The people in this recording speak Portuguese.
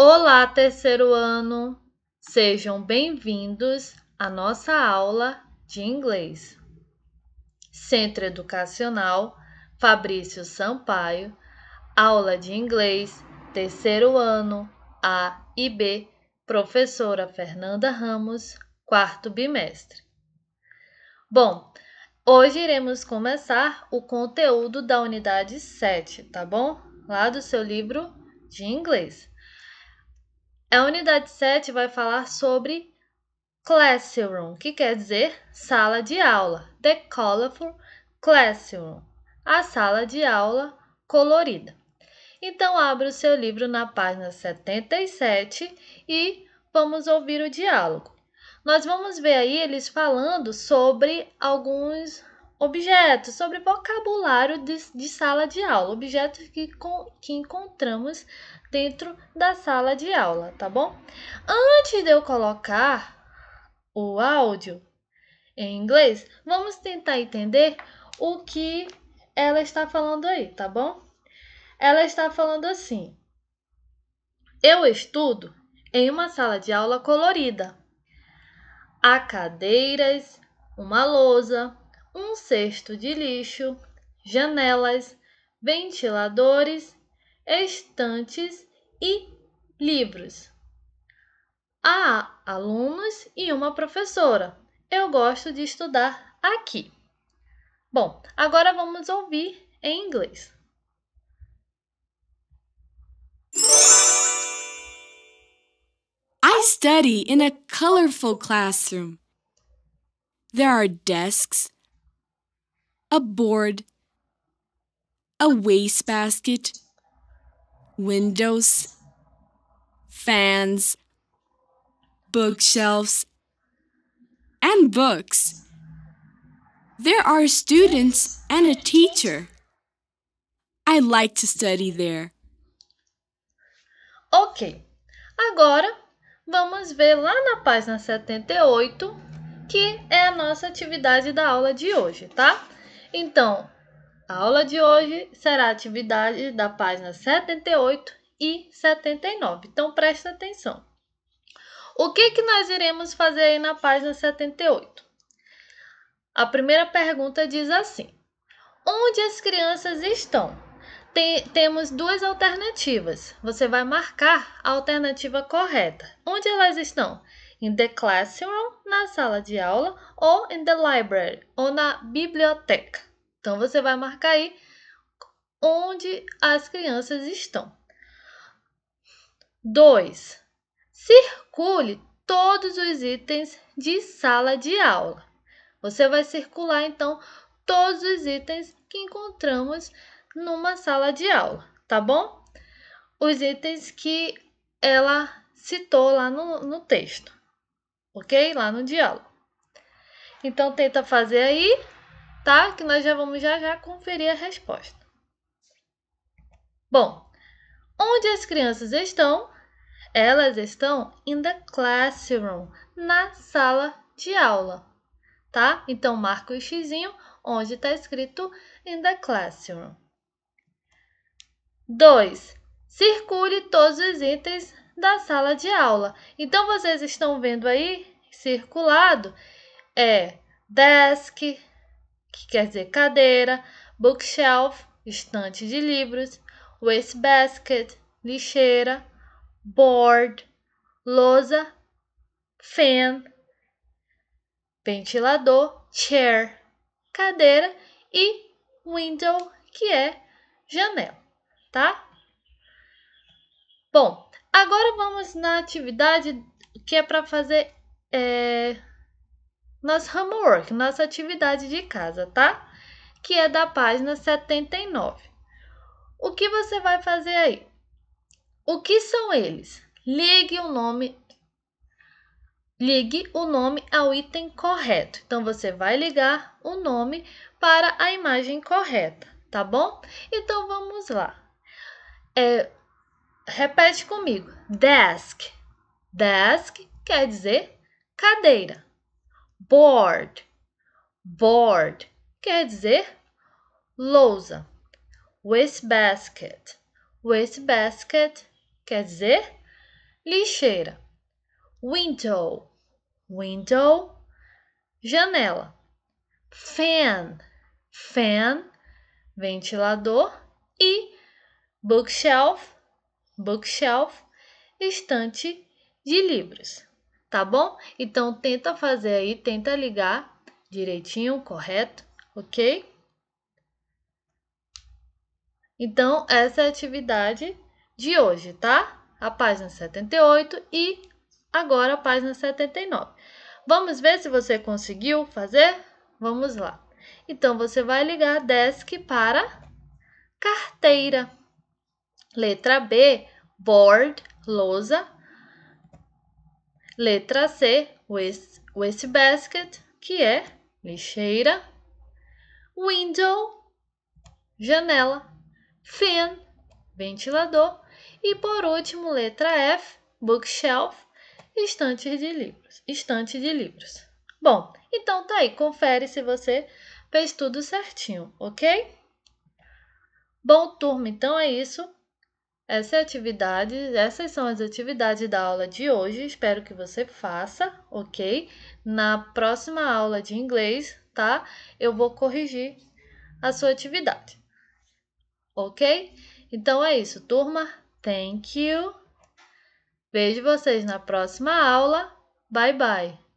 Olá, terceiro ano! Sejam bem-vindos à nossa aula de inglês. Centro Educacional Fabrício Sampaio, aula de inglês, terceiro ano, A e B, professora Fernanda Ramos, quarto bimestre. Bom, hoje iremos começar o conteúdo da unidade 7, tá bom? Lá do seu livro de inglês. A unidade 7 vai falar sobre classroom, que quer dizer sala de aula. The colorful classroom, a sala de aula colorida. Então, abra o seu livro na página 77 e vamos ouvir o diálogo. Nós vamos ver aí eles falando sobre alguns Objetos sobre vocabulário de, de, sala de aula, objetos que, com, que encontramos dentro da sala de aula, tá bom? Antes de eu colocar o áudio em inglês, vamos tentar entender o que ela está falando aí, tá bom? Ela está falando assim: Eu estudo em uma sala de aula colorida. Há cadeiras, uma lousa, um cesto de lixo, janelas, ventiladores, estantes e livros. Há alunos e uma professora. Eu gosto de estudar aqui. Bom, agora vamos ouvir em inglês. I study in a colorful classroom. There are desks a board, a wastebasket, windows, fans, bookshelves, and books. There are students and a teacher. I like to study there. Ok, agora vamos ver lá na página 78, que é a nossa atividade da aula de hoje, tá? Então, a aula de hoje será a atividade da página 78 e 79. Então, preste atenção. O que, que nós iremos fazer aí na página 78? A primeira pergunta diz assim: Onde as crianças estão? Tem, temos duas alternativas. Você vai marcar a alternativa correta. Onde elas estão? in the classroom, na sala de aula, ou in the library, ou na biblioteca. Então você vai marcar aí onde as crianças estão. 2. Circule todos os itens de sala de aula. Você vai circular então todos os itens que encontramos numa sala de aula, tá bom? Os itens que ela citou lá no, no texto ok? Lá no diálogo. Então tenta fazer aí, tá? Que nós já vamos já já conferir a resposta. Bom, onde as crianças estão? Elas estão in the classroom, na sala de aula, tá? Então marca o xizinho onde está escrito in the classroom. 2. Circule todos os itens da sala de aula. Então vocês estão vendo aí circulado é desk, que quer dizer cadeira, bookshelf, estante de livros, wastebasket, lixeira, board, lousa, fan, ventilador, chair, cadeira e window, que é janela, tá? Bom, Agora vamos na atividade que é para fazer é, nosso homework, nossa atividade de casa, tá? Que é da página 79. O que você vai fazer aí? O que são eles? Ligue o nome Ligue o nome ao item correto. Então, você vai ligar o nome para a imagem correta, tá bom? Então, vamos lá. É, Repete comigo. Desk. Desk quer dizer cadeira. Board. Board quer dizer lousa. Waste basket, waste basket quer dizer lixeira. Window. Window janela. Fan. Fan ventilador e bookshelf bookshelf, estante de livros, tá bom? Então tenta fazer aí, tenta ligar direitinho, correto, ok? Então essa é a atividade de hoje, tá? A página 78 e agora a página 79. Vamos ver se você conseguiu fazer? Vamos lá. Então você vai ligar desk para carteira. Letra B, board, lousa. Letra C, waste, basket, que é lixeira. Window, janela. Fan, ventilador. E por último, letra F, bookshelf, estante de livros. Estante de livros. Bom, então tá aí, confere se você fez tudo certinho, ok? Bom, turma, então é isso. Essa é atividade, essas são as atividades da aula de hoje. Espero que você faça, ok? Na próxima aula de inglês, tá? Eu vou corrigir a sua atividade, ok? Então é isso, turma. Thank you. Vejo vocês na próxima aula. Bye bye.